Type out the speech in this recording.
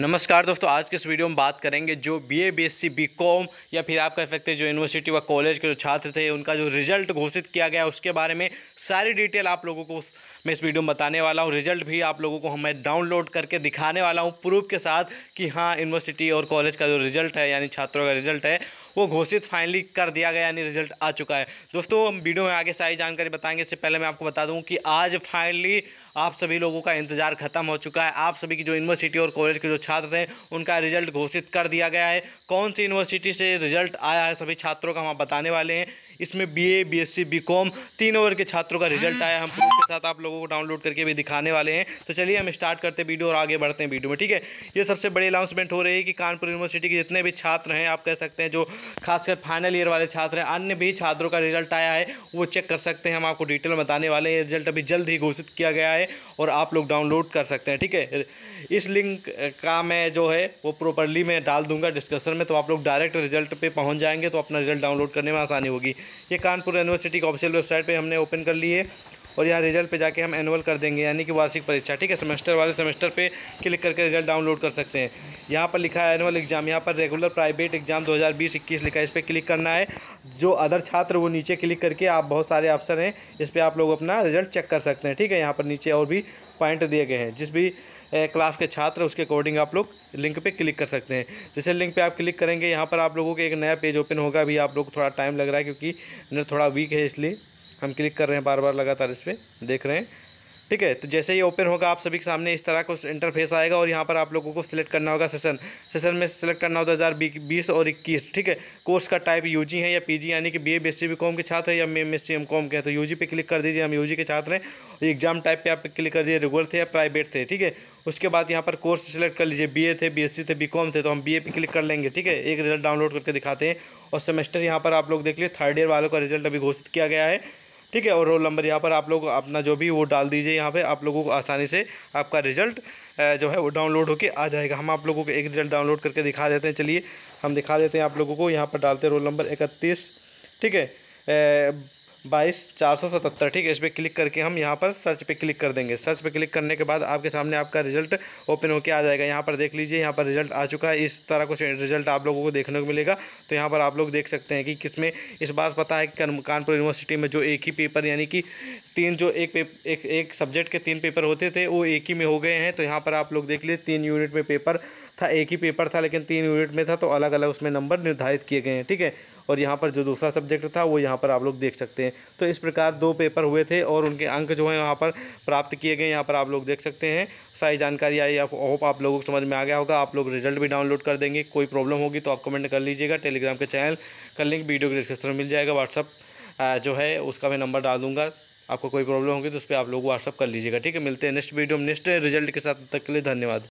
नमस्कार दोस्तों आज के इस वीडियो में बात करेंगे जो बीए बीएससी बीकॉम या फिर आप कह सकते हैं जो यूनिवर्सिटी व कॉलेज के जो छात्र थे उनका जो रिजल्ट घोषित किया गया उसके बारे में सारी डिटेल आप लोगों को मैं इस वीडियो में बताने वाला हूँ रिजल्ट भी आप लोगों को हमें डाउनलोड करके दिखाने वाला हूँ प्रूफ के साथ कि हाँ यूनिवर्सिटी और कॉलेज का जो रिजल्ट है यानी छात्रों का रिजल्ट है वो घोषित फाइनली कर दिया गया यानी रिजल्ट आ चुका है दोस्तों हम वीडियो में आगे सारी जानकारी बताएंगे इससे पहले मैं आपको बता दूं कि आज फाइनली आप सभी लोगों का इंतजार खत्म हो चुका है आप सभी की जो यूनिवर्सिटी और कॉलेज के जो छात्र हैं उनका रिजल्ट घोषित कर दिया गया है कौन सी यूनिवर्सिटी से रिजल्ट आया है सभी छात्रों का हम बताने वाले हैं इसमें B B A S C B com तीन ओवर के छात्रों का रिजल्ट आया हम प्रूफ के साथ आप लोगों को डाउनलोड करके भी दिखाने वाले हैं तो चलिए हम स्टार्ट करते हैं वीडियो और आगे बढ़ते हैं वीडियो में ठीक है ये सबसे बड़ी अनाउंसमेंट हो रही है कि कानपुर यूनिवर्सिटी के जितने भी छात्र हैं आप कह सकते हैं जो खासकर फाइनल ईयर वाले छात्र हैं अन्य भी छात्रों का रिजल्ट आया है वो चेक कर सकते हैं हम आपको डिटेल बताने वाले हैं रिजल्ट अभी जल्द ही घोषित किया गया है और आप लोग डाउनलोड कर सकते हैं ठीक है इस लिंक का मैं जो है वो प्रॉपरली मैं डाल दूंगा डिस्कशन में तो आप लोग डायरेक्ट रिजल्ट पे पहुंच जाएंगे तो अपना रिजल्ट डाउनलोड करने में आसानी होगी ये कानपुर यूनिवर्सिटी की ऑफिशियल वेबसाइट पर हमने ओपन कर ली है और यहाँ रिजल्ट पे जाके हम एनुअल कर देंगे यानी कि वार्षिक परीक्षा ठीक है सेमेस्टर वाले सेमेस्टर पे क्लिक करके रिजल्ट डाउनलोड कर सकते हैं यहाँ पर लिखा है एनुअल एग्जाम यहाँ पर रेगुलर प्राइवेट एग्जाम दो हज़ार लिखा है इस पर क्लिक करना है जो अदर छात्र वो नीचे क्लिक करके आप बहुत सारे ऑप्शन हैं इस पर आप लोग अपना रिजल्ट चेक कर सकते हैं ठीक है यहाँ पर नीचे और भी पॉइंट दिए गए हैं जिस भी क्लास के छात्र उसके अकॉर्डिंग आप लोग लिंक पे क्लिक कर सकते हैं जैसे लिंक पे आप क्लिक करेंगे यहाँ पर आप लोगों के एक नया पेज ओपन होगा अभी आप लोग को थोड़ा टाइम लग रहा है क्योंकि थोड़ा वीक है इसलिए हम क्लिक कर रहे हैं बार बार लगातार इस पर देख रहे हैं ठीक है तो जैसे ही ओपन होगा आप सभी के सामने इस तरह का इंटरफेस आएगा और यहाँ पर आप लोगों को सिलेक्ट करना होगा सेशन सेशन में सिलेक्ट करना होगा दो हज़ार बीस और इक्कीस ठीक है कोर्स का टाइप यूजी है या पीजी यानी कि बीए बीएससी बीकॉम के छात्र है या एम सी कॉम के हैं तो यूजी पे क्लिक कर दीजिए हम यू के छात्र हैं एग्जाम टाइप पर आप क्लिक कर दीजिए रेगुलर थे या प्राइवेट थे ठीक है उसके बाद यहाँ पर कोर्स सेलेक्ट कर लीजिए बी थे बी थे बी थे तो हम बी पे क्लिक कर लेंगे ठीक है एक रिजल्ट डाउनलोड करके दिखाते हैं और सेमेस्टर यहाँ पर आप लोग देख लिए थर्ड ईयर वालों का रिजल्ट अभी घोषित किया गया है ठीक है और रोल नंबर यहाँ पर आप लोग अपना जो भी वो डाल दीजिए यहाँ पर आप लोगों को आसानी से आपका रिजल्ट जो है वो डाउनलोड होकर आ जाएगा हम आप लोगों को एक रिजल्ट डाउनलोड करके दिखा देते हैं चलिए हम दिखा देते हैं आप लोगों को यहाँ पर डालते हैं रोल नंबर इकतीस ठीक है बाईस चार सौ सतहत्तर ठीक है इस पर क्लिक करके हम यहाँ पर सर्च पे क्लिक कर देंगे सर्च पे क्लिक करने के बाद आपके सामने आपका रिजल्ट ओपन होकर आ जाएगा यहाँ पर देख लीजिए यहाँ पर रिजल्ट आ चुका है इस तरह कुछ रिजल्ट आप लोगों को देखने को मिलेगा तो यहाँ पर आप लोग देख सकते हैं कि किसमें इस बार पता है कि कानपुर यूनिवर्सिटी में जो एक ही पेपर यानी कि तीन जो एक पेप एक एक सब्जेक्ट के तीन पेपर होते थे वो एक ही में हो गए हैं तो यहाँ पर आप लोग देख लीजिए तीन यूनिट में पेपर था एक ही पेपर था लेकिन तीन यूनिट में था तो अलग अलग उसमें नंबर निर्धारित किए गए हैं ठीक है और यहाँ पर जो दूसरा सब्जेक्ट था वो यहाँ पर आप लोग देख सकते हैं तो इस प्रकार दो पेपर हुए थे और उनके अंक जो है यहाँ पर प्राप्त किए गए यहाँ पर आप लोग देख सकते हैं सारी जानकारी आई आप होप आप लोगों को समझ में आ गया होगा आप लोग रिजल्ट भी डाउनलोड कर देंगे कोई प्रॉब्लम होगी तो आप कमेंट कर लीजिएगा टेलीग्राम के चैनल का लिंक वीडियो के डिस्क्रिप्शन में मिल जाएगा व्हाट्सअप जो है उसका मैं नंबर डाल दूँगा आपको कोई प्रॉब्लम होगी तो उस पर आप लोग व्हाट्सअप कर लीजिएगा ठीक है मिलते हैं नेक्स्ट वीडियो में नेक्स्ट रिजल्ट के साथ तक के लिए धन्यवाद